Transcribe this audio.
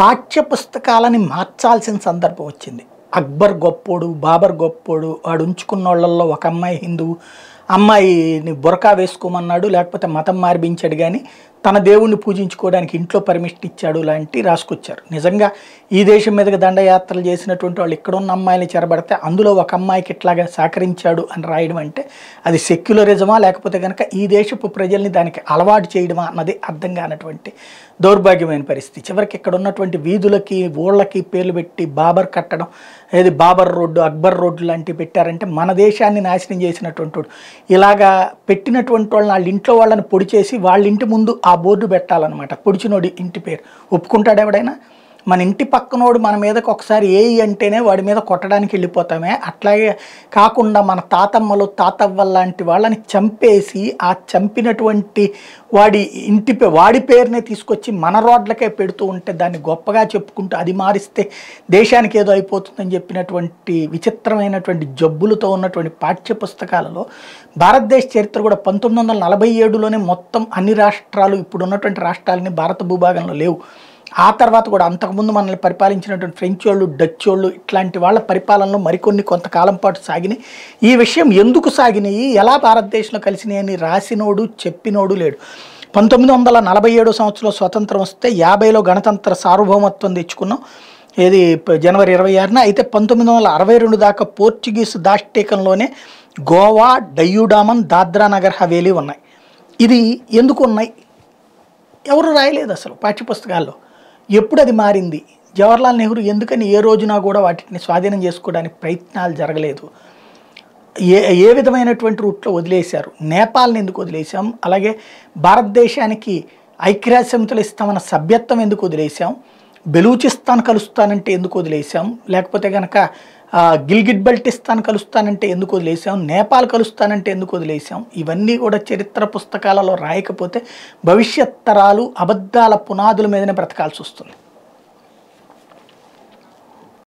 పాఠ్యపుస్తకాలని మార్చాల్సిన సందర్భం వచ్చింది అక్బర్ గొప్పోడు బాబర్ గొప్పోడు వాడు ఉంచుకున్న వాళ్ళల్లో ఒక అమ్మాయి హిందువు అమ్మాయిని బురకా వేసుకోమన్నాడు లేకపోతే మతం మార్పించాడు కానీ తన దేవుణ్ణి పూజించుకోవడానికి ఇంట్లో పర్మిషన్ ఇచ్చాడు లాంటి రాసుకొచ్చారు నిజంగా ఈ దేశం మీదకి దండయాత్రలు చేసినటువంటి వాళ్ళు ఇక్కడున్న అమ్మాయిని చెరబడితే అందులో ఒక అమ్మాయికి ఇట్లాగా సహకరించాడు అని రాయడం అంటే అది సెక్యులరిజమా లేకపోతే కనుక ఈ దేశపు ప్రజల్ని దానికి అలవాటు చేయడమా అన్నది అర్థం కానటువంటి దౌర్భాగ్యమైన పరిస్థితి చివరికి ఇక్కడ ఉన్నటువంటి వీధులకి ఊళ్ళకి పేర్లు పెట్టి బాబర్ కట్టడం ఏది బాబర్ రోడ్డు అక్బర్ రోడ్డు లాంటివి పెట్టారంటే మన దేశాన్ని నాశనం చేసినటువంటి ఇలాగా పెట్టినటువంటి వాళ్ళని వాళ్ళ ఇంట్లో వాళ్ళని పొడి చేసి వాళ్ళ ఇంటి ముందు ఆ బోర్డు పెట్టాలన్నమాట పొడిచినోడి ఇంటి పేరు ఒప్పుకుంటాడు ఎవడైనా మన ఇంటి పక్కనోడు మన మీదకి ఒకసారి ఏ అంటేనే వాడి మీద కొట్టడానికి వెళ్ళిపోతామే అట్లాగే కాకుండా మన తాతమ్మలు తాతవ్వ లాంటి వాళ్ళని చంపేసి ఆ చంపినటువంటి వాడి ఇంటి వాడి పేరునే తీసుకొచ్చి మన రోడ్లకే పెడుతూ ఉంటే దాన్ని గొప్పగా చెప్పుకుంటూ అది మారిస్తే దేశానికి ఏదో అయిపోతుందని చెప్పినటువంటి విచిత్రమైనటువంటి జబ్బులతో ఉన్నటువంటి పాఠ్య పుస్తకాలలో భారతదేశ చరిత్ర కూడా పంతొమ్మిది వందల నలభై ఏడులోనే మొత్తం అన్ని రాష్ట్రాలు ఇప్పుడున్నటువంటి రాష్ట్రాలని భారత భూభాగంలో లేవు ఆ తర్వాత కూడా అంతకుముందు మనల్ని పరిపాలించినటువంటి ఫ్రెంచ్ వాళ్ళు డచ్ వాళ్ళు ఇట్లాంటి వాళ్ళ పరిపాలనలో మరికొన్ని కొంతకాలం పాటు సాగినాయి ఈ విషయం ఎందుకు సాగినాయి ఎలా భారతదేశంలో కలిసినాయి అని రాసినోడు చెప్పినోడు లేడు పంతొమ్మిది వందల నలభై ఏడు సంవత్సరంలో స్వతంత్రం వస్తే యాభైలో గణతంత్ర సార్వభౌమత్వం తెచ్చుకున్నాం ఏది జనవరి ఇరవై ఆరున అయితే పంతొమ్మిది వందల అరవై రెండు దాకా పోర్చుగీస్ దాష్టీకంలోనే గోవా డయ్యూడామన్ దాద్రా నగర్ హవేలీ ఉన్నాయి ఇది ఎందుకు ఉన్నాయి ఎవరు రాయలేదు అసలు పాఠ్యపుస్తకాల్లో ఎప్పుడు అది మారింది జవహర్లాల్ నెహ్రూ ఎందుకని ఏ రోజున కూడా వాటిని స్వాధీనం చేసుకోవడానికి ప్రయత్నాలు జరగలేదు ఏ ఏ విధమైనటువంటి రూట్లో వదిలేశారు నేపాల్ని ఎందుకు వదిలేశాం అలాగే భారతదేశానికి ఐక్యరాజ్య సమితులు ఇస్తామన్న సభ్యత్వం ఎందుకు వదిలేశాం బెలూచిస్తాన్ కలుస్తానంటే ఎందుకు వదిలేసాం లేకపోతే కనుక గిల్గిట్ బల్టిస్తాన్ కలుస్తానంటే ఎందుకు వదిలేసాం నేపాల్ కలుస్తానంటే ఎందుకు వదిలేసాం ఇవన్నీ కూడా చరిత్ర పుస్తకాలలో రాయకపోతే భవిష్యత్ తరాలు అబద్ధాల పునాదుల మీదనే బ్రతకాల్సి వస్తుంది